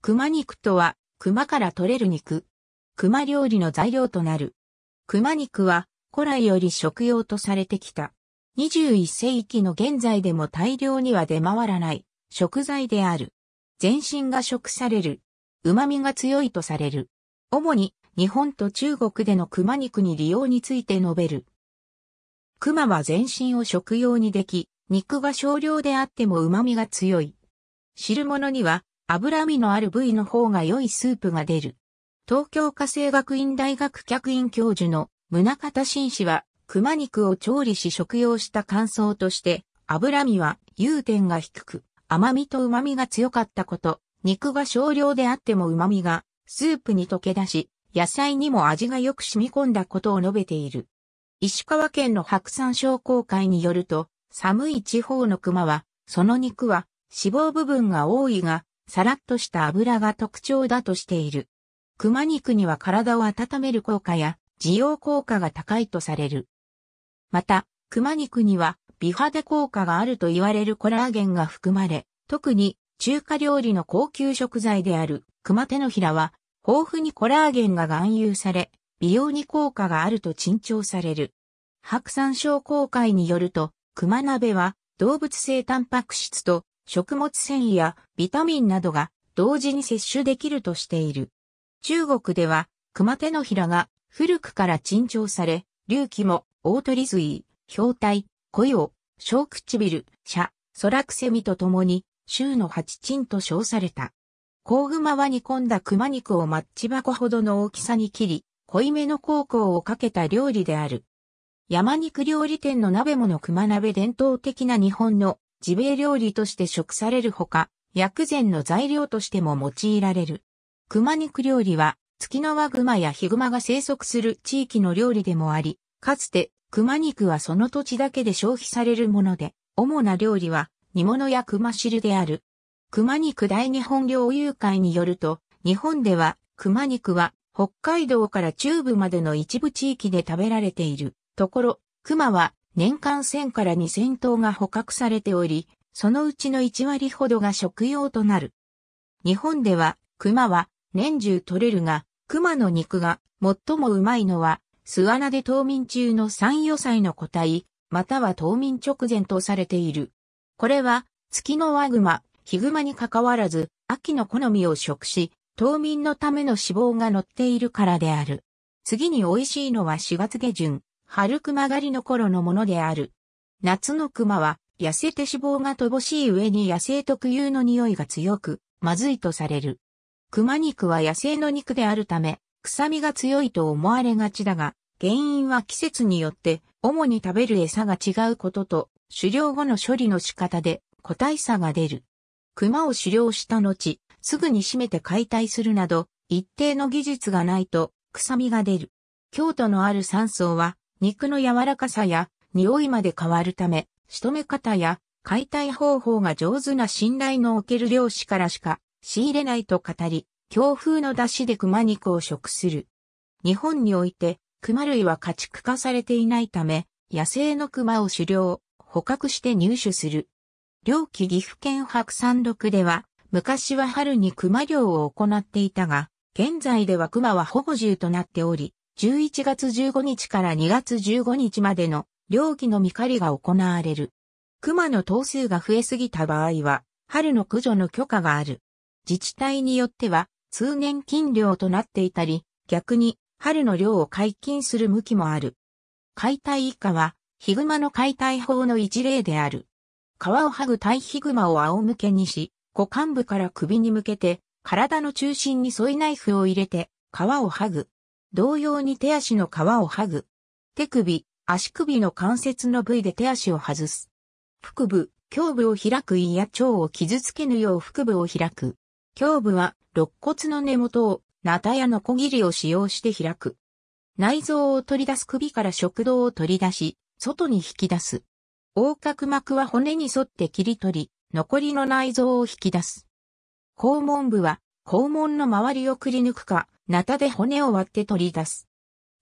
熊肉とは、熊から取れる肉。熊料理の材料となる。熊肉は、古来より食用とされてきた。21世紀の現在でも大量には出回らない、食材である。全身が食される。旨味が強いとされる。主に、日本と中国での熊肉に利用について述べる。熊は全身を食用にでき、肉が少量であっても旨味が強い。汁物には脂身のある部位の方が良いスープが出る。東京家政学院大学客員教授の宗方紳氏は、熊肉を調理し食用した感想として、脂身は融点が低く、甘みと旨味が強かったこと、肉が少量であっても旨味がスープに溶け出し、野菜にも味がよく染み込んだことを述べている。石川県の白山商工会によると、寒い地方の熊は、その肉は脂肪部分が多いが、さらっとした脂が特徴だとしている。熊肉には体を温める効果や、滋養効果が高いとされる。また、熊肉には美肌効果があると言われるコラーゲンが含まれ、特に中華料理の高級食材である熊手のひらは、豊富にコラーゲンが含有され、美容に効果があると珍重される。白山症公会によると、熊鍋は動物性タンパク質と食物繊維やビタミンなどが同時に摂取できるとしている。中国では熊手のひらが古くから珍重され、隆起も大鳥水、氷体、小葉、小唇、シ空くせみとともに、州の八鎮と称された。小熊は煮込んだ熊肉をマッチ箱ほどの大きさに切り、濃いめの高校をかけた料理である。山肉料理店の鍋物熊鍋伝統的な日本のジビエ料理として食されるほか、薬膳の材料としても用いられる。熊肉料理は、月の輪熊やヒグマが生息する地域の料理でもあり、かつて熊肉はその土地だけで消費されるもので、主な料理は煮物や熊汁である。熊肉大日本領有会によると、日本では熊肉は北海道から中部までの一部地域で食べられている。ところ、熊は年間1000から2000頭が捕獲されており、そのうちの1割ほどが食用となる。日本では、熊は年中取れるが、熊の肉が最もうまいのは、巣穴で冬眠中の山与祭の個体、または冬眠直前とされている。これは、月のワグマ、ヒグマに関わらず、秋の好みを食し、冬眠のための脂肪が乗っているからである。次に美味しいのは4月下旬、春熊狩りの頃のものである。夏の熊は、痩せて脂肪が乏しい上に野生特有の匂いが強く、まずいとされる。熊肉は野生の肉であるため、臭みが強いと思われがちだが、原因は季節によって、主に食べる餌が違うことと、狩猟後の処理の仕方で個体差が出る。熊を狩猟した後、すぐに締めて解体するなど、一定の技術がないと、臭みが出る。京都のある山荘は、肉の柔らかさや匂いまで変わるため、仕留め方や解体方法が上手な信頼のおける漁師からしか仕入れないと語り、強風の出汁で熊肉を食する。日本において、熊類は家畜化されていないため、野生の熊を狩猟、捕獲して入手する。両期岐阜県白山六では、昔は春に熊猟を行っていたが、現在では熊は保護獣となっており、11月15日から2月15日までの漁期の見借りが行われる。熊の頭数が増えすぎた場合は、春の駆除の許可がある。自治体によっては、通年禁漁となっていたり、逆に、春の漁を解禁する向きもある。解体以下は、ヒグマの解体法の一例である。皮を剥ぐ対ヒグマを仰向けにし、股幹部から首に向けて、体の中心に添いナイフを入れて、皮を剥ぐ。同様に手足の皮を剥ぐ。手首、足首の関節の部位で手足を外す。腹部、胸部を開く胃や腸を傷つけぬよう腹部を開く。胸部は、肋骨の根元を、ナタやノコギリを使用して開く。内臓を取り出す首から食道を取り出し、外に引き出す。横隔膜は骨に沿って切り取り、残りの内臓を引き出す。肛門部は、肛門の周りをくり抜くか、ナタで骨を割って取り出す。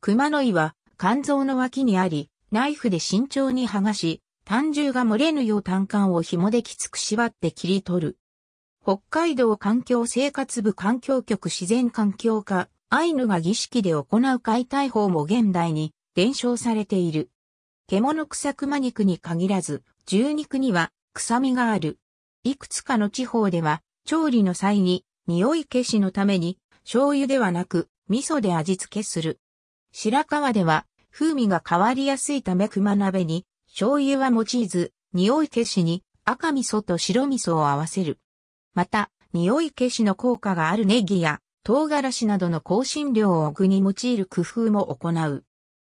熊の胃は肝臓の脇にあり、ナイフで慎重に剥がし、胆汁が漏れぬよう胆管を紐できつく縛って切り取る。北海道環境生活部環境局自然環境課、アイヌが儀式で行う解体法も現代に伝承されている。獣草熊肉に限らず、獣肉には臭みがある。いくつかの地方では、調理の際に、匂い消しのために、醤油ではなく、味噌で味付けする。白川では、風味が変わりやすいため熊鍋に、醤油は用いず、匂い消しに赤味噌と白味噌を合わせる。また、匂い消しの効果があるネギや唐辛子などの香辛料を具に用いる工夫も行う。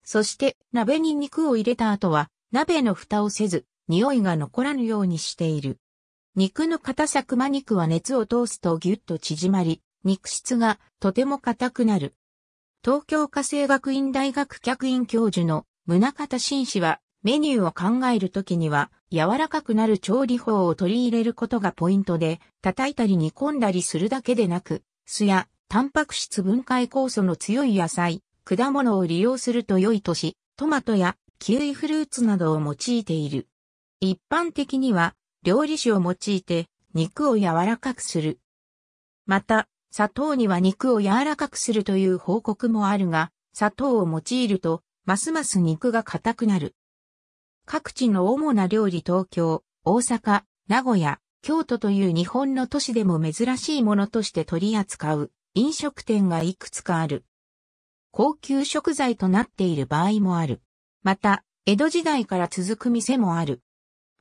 そして、鍋に肉を入れた後は、鍋の蓋をせず、匂いが残らぬようにしている。肉の硬さ熊肉は熱を通すとギュッと縮まり、肉質がとても硬くなる。東京家政学院大学客員教授の宗方紳氏はメニューを考えるときには柔らかくなる調理法を取り入れることがポイントで叩いたり煮込んだりするだけでなく酢やタンパク質分解酵素の強い野菜、果物を利用すると良いとし、トマトやキウイフルーツなどを用いている。一般的には料理酒を用いて肉を柔らかくする。また、砂糖には肉を柔らかくするという報告もあるが、砂糖を用いると、ますます肉が硬くなる。各地の主な料理東京、大阪、名古屋、京都という日本の都市でも珍しいものとして取り扱う飲食店がいくつかある。高級食材となっている場合もある。また、江戸時代から続く店もある。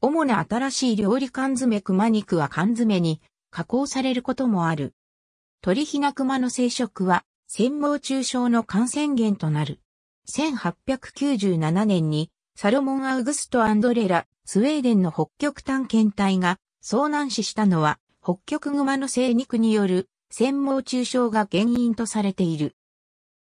主な新しい料理缶詰熊肉は缶詰に加工されることもある。鳥ひな熊の生殖は、専門中症の感染源となる。1897年に、サロモン・アウグスト・アンドレラ、スウェーデンの北極探検隊が遭難死したのは、北極熊の生肉による専門中傷が原因とされている。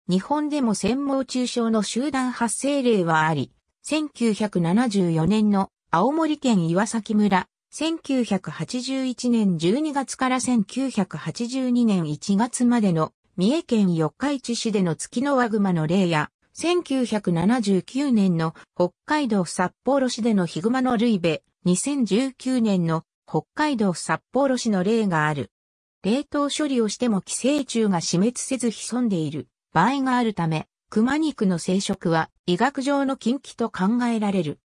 日本でも専門中傷の集団発生例はあり、1974年の青森県岩崎村1981年12月から1982年1月までの三重県四日市市での月のワグマの例や、1979年の北海道札幌市でのヒグマの類べ、2019年の北海道札幌市の例がある。冷凍処理をしても寄生虫が死滅せず潜んでいる場合があるため、熊肉の生殖は医学上の禁忌と考えられる。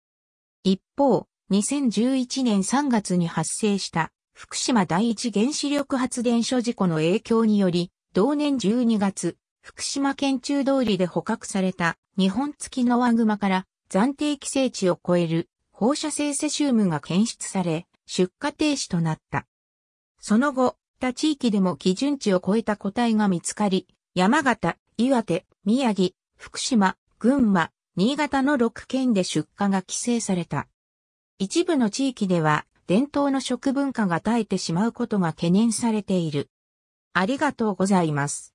一方、2011年3月に発生した福島第一原子力発電所事故の影響により、同年12月、福島県中通りで捕獲された日本付きのワグマから暫定規制値を超える放射性セシウムが検出され、出荷停止となった。その後、他地域でも基準値を超えた個体が見つかり、山形、岩手、宮城、福島、群馬、新潟の6県で出荷が規制された。一部の地域では伝統の食文化が絶えてしまうことが懸念されている。ありがとうございます。